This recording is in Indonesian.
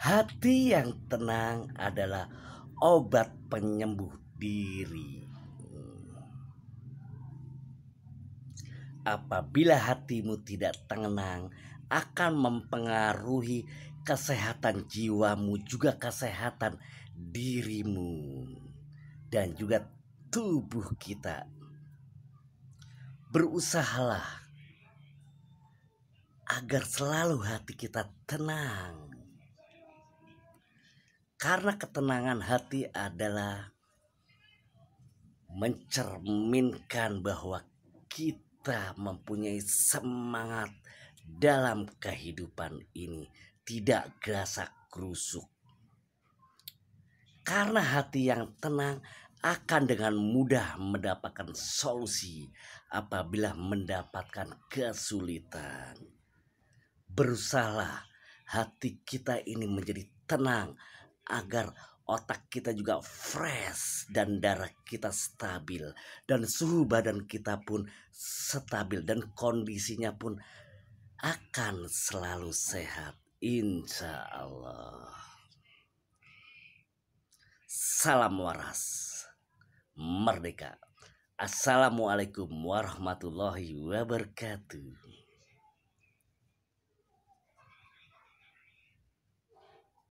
Hati yang tenang adalah obat penyembuh diri. Apabila hatimu tidak tenang, akan mempengaruhi kesehatan jiwamu, juga kesehatan dirimu, dan juga tubuh kita. Berusahalah agar selalu hati kita tenang karena ketenangan hati adalah mencerminkan bahwa kita mempunyai semangat dalam kehidupan ini, tidak gerasa kerusuk Karena hati yang tenang akan dengan mudah mendapatkan solusi apabila mendapatkan kesulitan. Berusahalah hati kita ini menjadi tenang agar otak kita juga fresh dan darah kita stabil dan suhu badan kita pun stabil dan kondisinya pun akan selalu sehat insya Allah salam waras merdeka assalamualaikum warahmatullahi wabarakatuh